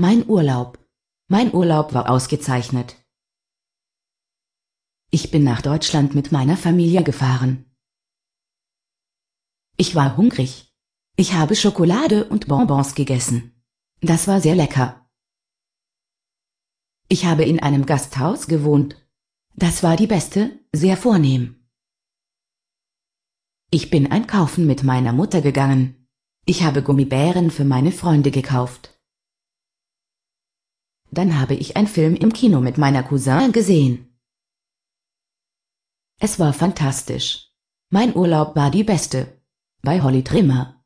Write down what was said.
Mein Urlaub. Mein Urlaub war ausgezeichnet. Ich bin nach Deutschland mit meiner Familie gefahren. Ich war hungrig. Ich habe Schokolade und Bonbons gegessen. Das war sehr lecker. Ich habe in einem Gasthaus gewohnt. Das war die beste, sehr vornehm. Ich bin einkaufen mit meiner Mutter gegangen. Ich habe Gummibären für meine Freunde gekauft. Dann habe ich einen Film im Kino mit meiner Cousin gesehen. Es war fantastisch. Mein Urlaub war die beste. Bei Holly Trimmer.